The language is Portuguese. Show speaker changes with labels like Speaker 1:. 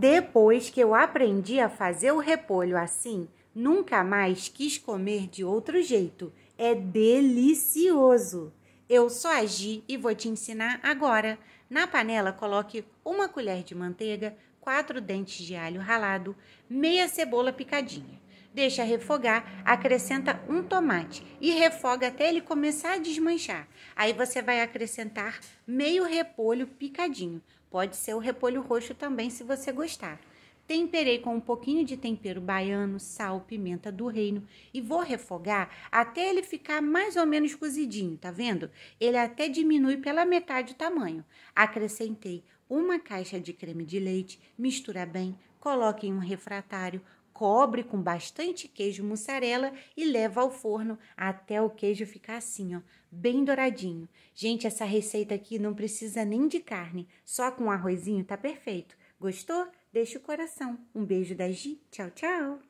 Speaker 1: Depois que eu aprendi a fazer o repolho assim, nunca mais quis comer de outro jeito. É delicioso! Eu só agi e vou te ensinar agora. Na panela, coloque uma colher de manteiga, quatro dentes de alho ralado, meia cebola picadinha Deixa refogar, acrescenta um tomate e refoga até ele começar a desmanchar. Aí você vai acrescentar meio repolho picadinho. Pode ser o repolho roxo também, se você gostar. Temperei com um pouquinho de tempero baiano, sal, pimenta do reino e vou refogar até ele ficar mais ou menos cozidinho, tá vendo? Ele até diminui pela metade o tamanho. Acrescentei uma caixa de creme de leite, mistura bem, coloque em um refratário, cobre com bastante queijo mussarela e leva ao forno até o queijo ficar assim, ó, bem douradinho. Gente, essa receita aqui não precisa nem de carne, só com arrozinho tá perfeito. Gostou? Deixa o coração. Um beijo da Gi. Tchau, tchau.